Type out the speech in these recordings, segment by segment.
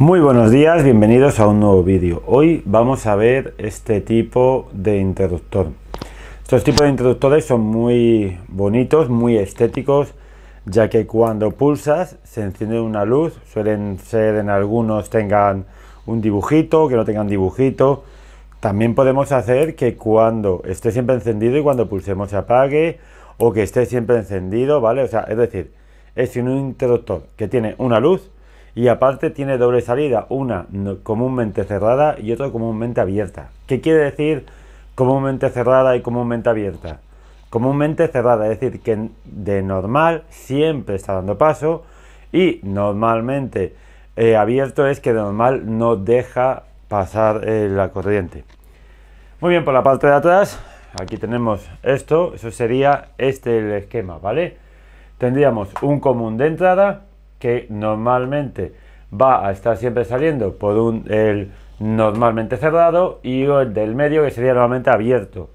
Muy buenos días, bienvenidos a un nuevo vídeo. Hoy vamos a ver este tipo de interruptor. Estos tipos de interruptores son muy bonitos, muy estéticos, ya que cuando pulsas se enciende una luz, suelen ser en algunos tengan un dibujito, que no tengan dibujito. También podemos hacer que cuando esté siempre encendido y cuando pulsemos se apague o que esté siempre encendido, ¿vale? O sea, es decir, es un interruptor que tiene una luz y aparte tiene doble salida, una comúnmente cerrada y otra comúnmente abierta. ¿Qué quiere decir comúnmente cerrada y comúnmente abierta? Comúnmente cerrada, es decir, que de normal siempre está dando paso y normalmente eh, abierto es que de normal no deja pasar eh, la corriente. Muy bien, por la parte de atrás, aquí tenemos esto, eso sería este el esquema, ¿vale? Tendríamos un común de entrada, que normalmente va a estar siempre saliendo por un el normalmente cerrado y el del medio que sería normalmente abierto.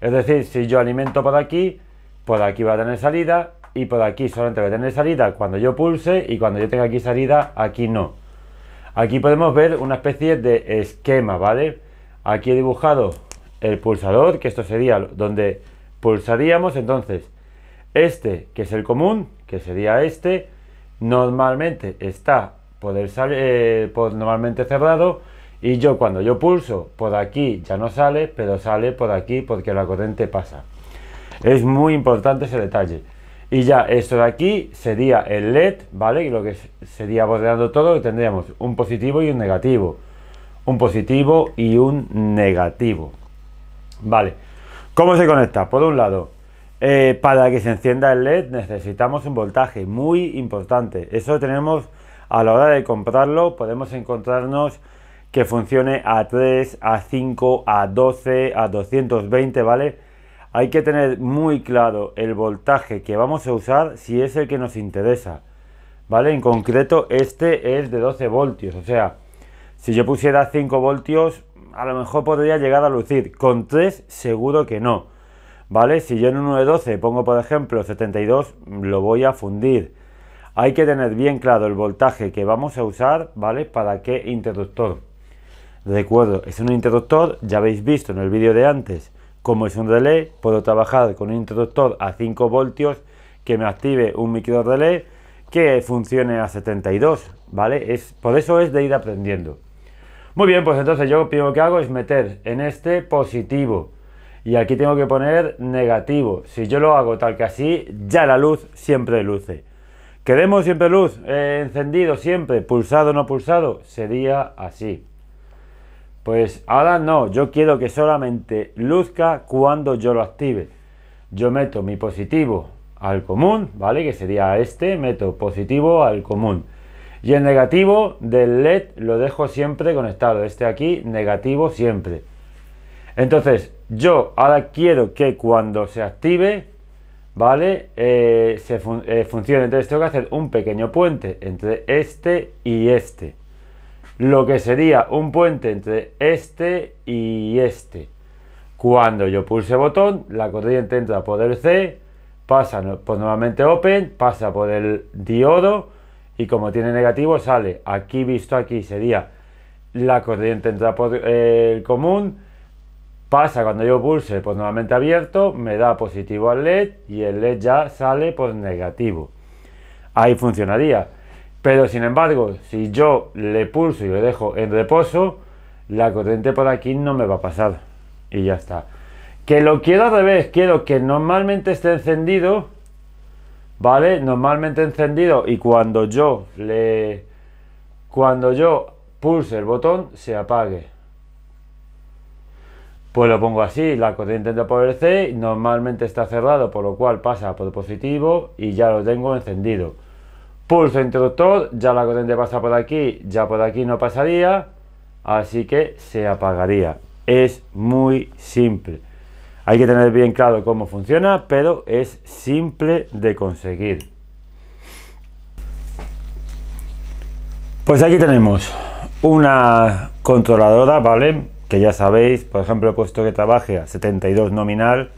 Es decir, si yo alimento por aquí, por aquí va a tener salida y por aquí solamente va a tener salida cuando yo pulse y cuando yo tenga aquí salida, aquí no. Aquí podemos ver una especie de esquema, ¿vale? Aquí he dibujado el pulsador, que esto sería donde pulsaríamos, entonces este que es el común, que sería este, normalmente está poder eh, por normalmente cerrado y yo cuando yo pulso por aquí ya no sale, pero sale por aquí porque la corriente pasa. Es muy importante ese detalle. Y ya esto de aquí sería el LED, ¿vale? Y lo que sería bordeando todo, tendríamos un positivo y un negativo. Un positivo y un negativo. Vale. ¿Cómo se conecta? Por un lado, eh, para que se encienda el LED necesitamos un voltaje muy importante. Eso tenemos a la hora de comprarlo, podemos encontrarnos que funcione a 3, a 5, a 12, a 220, ¿vale? Hay que tener muy claro el voltaje que vamos a usar si es el que nos interesa, ¿vale? En concreto este es de 12 voltios, o sea, si yo pusiera 5 voltios a lo mejor podría llegar a lucir, con 3 seguro que no. ¿vale? Si yo en un de 12 pongo, por ejemplo, 72, lo voy a fundir. Hay que tener bien claro el voltaje que vamos a usar, ¿vale? Para qué interruptor. acuerdo. es un interruptor, ya habéis visto en el vídeo de antes, cómo es un relé, puedo trabajar con un interruptor a 5 voltios que me active un micro relé que funcione a 72, ¿vale? Es, por eso es de ir aprendiendo. Muy bien, pues entonces yo lo primero que hago es meter en este positivo. Y aquí tengo que poner negativo. Si yo lo hago tal que así, ya la luz siempre luce. ¿Queremos siempre luz? Eh, encendido siempre, pulsado no pulsado. Sería así. Pues ahora no, yo quiero que solamente luzca cuando yo lo active. Yo meto mi positivo al común, ¿vale? Que sería este, meto positivo al común. Y el negativo del LED lo dejo siempre conectado. Este aquí, negativo siempre. Entonces, yo ahora quiero que cuando se active, ¿vale? Eh, se eh, funcione. Entonces tengo que hacer un pequeño puente entre este y este. Lo que sería un puente entre este y este. Cuando yo pulse botón, la corriente entra por el C, pasa por pues nuevamente open, pasa por el diodo y como tiene negativo sale. Aquí visto aquí sería la corriente entra por eh, el común, Pasa cuando yo pulse pues nuevamente abierto, me da positivo al LED y el LED ya sale por negativo. Ahí funcionaría. Pero sin embargo, si yo le pulso y lo dejo en reposo, la corriente por aquí no me va a pasar. Y ya está. Que lo quiero al revés, quiero que normalmente esté encendido, ¿vale? Normalmente encendido y cuando yo le... Cuando yo pulse el botón, se apague pues lo pongo así, la corriente entra por C, normalmente está cerrado, por lo cual pasa por positivo y ya lo tengo encendido. Pulso interruptor, ya la corriente pasa por aquí, ya por aquí no pasaría, así que se apagaría. Es muy simple. Hay que tener bien claro cómo funciona, pero es simple de conseguir. Pues aquí tenemos una controladora, ¿vale? que ya sabéis, por ejemplo, he puesto que trabaje a 72 nominal,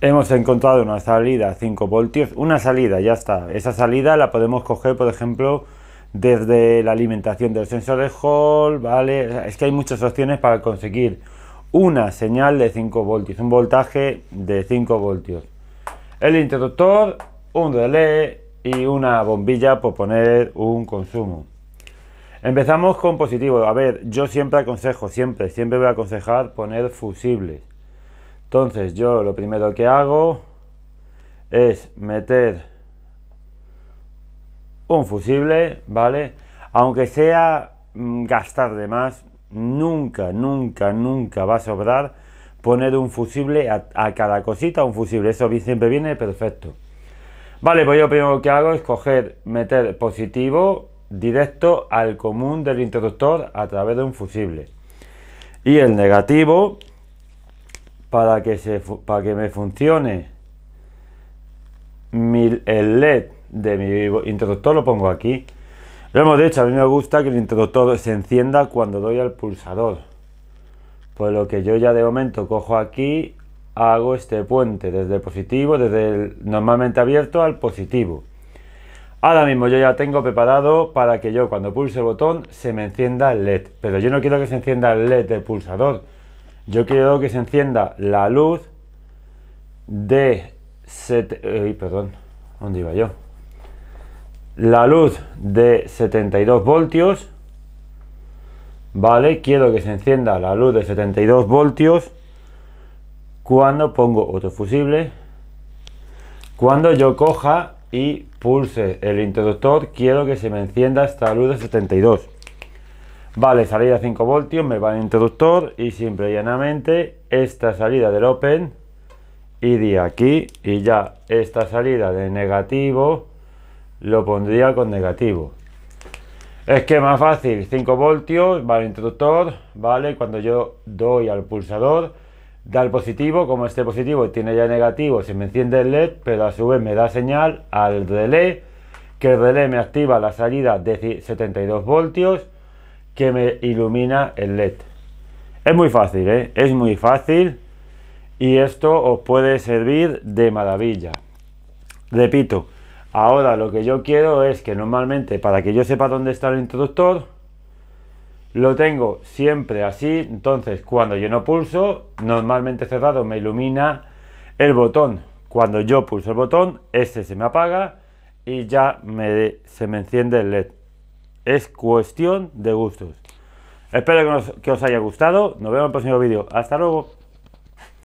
hemos encontrado una salida a 5 voltios, una salida, ya está, esa salida la podemos coger, por ejemplo, desde la alimentación del sensor de Hall, ¿vale? Es que hay muchas opciones para conseguir una señal de 5 voltios, un voltaje de 5 voltios. El interruptor, un relé y una bombilla por poner un consumo. Empezamos con positivo. A ver, yo siempre aconsejo, siempre, siempre voy a aconsejar poner fusibles. Entonces, yo lo primero que hago es meter un fusible, ¿vale? Aunque sea mm, gastar de más, nunca, nunca, nunca va a sobrar poner un fusible a, cada cosita, un fusible. Eso siempre viene perfecto. Vale, pues yo lo primero que hago es coger, meter positivo directo al común del interruptor a través de un fusible. Y el negativo, para que, se, para que me funcione el LED de mi interruptor, lo pongo aquí. Lo hemos dicho, a mí me gusta que el interruptor se encienda cuando doy al pulsador. por lo que yo ya de momento cojo aquí, hago este puente desde el positivo, desde el normalmente abierto al positivo. Ahora mismo yo ya tengo preparado para que yo cuando pulse el botón se me encienda el LED. Pero yo no quiero que se encienda el LED del pulsador. Yo quiero que se encienda la luz de... Set... perdón, ¿dónde iba yo? La luz de 72 voltios. ¿Vale? Quiero que se encienda la luz de 72 voltios cuando pongo otro fusible. Cuando yo coja y pulse el interruptor, quiero que se me encienda esta luz de 72. Vale, salida 5 voltios, me va el interruptor y simple y llanamente esta salida del open iría aquí y ya esta salida de negativo lo pondría con negativo. Es que más fácil, 5 voltios, va el interruptor, ¿vale? Cuando yo doy al pulsador da el positivo, como este positivo tiene ya negativo, se me enciende el LED, pero a su vez me da señal al relé, que el relé me activa la salida de 72 voltios que me ilumina el LED. Es muy fácil, ¿eh? es muy fácil y esto os puede servir de maravilla. Repito, ahora lo que yo quiero es que normalmente para que yo sepa dónde está el introductor, lo tengo siempre así, entonces cuando yo no pulso, normalmente cerrado me ilumina el botón. Cuando yo pulso el botón, este se me apaga y ya se me enciende el LED. Es cuestión de gustos. Espero que, que os haya gustado. Nos vemos en el próximo vídeo. Hasta luego.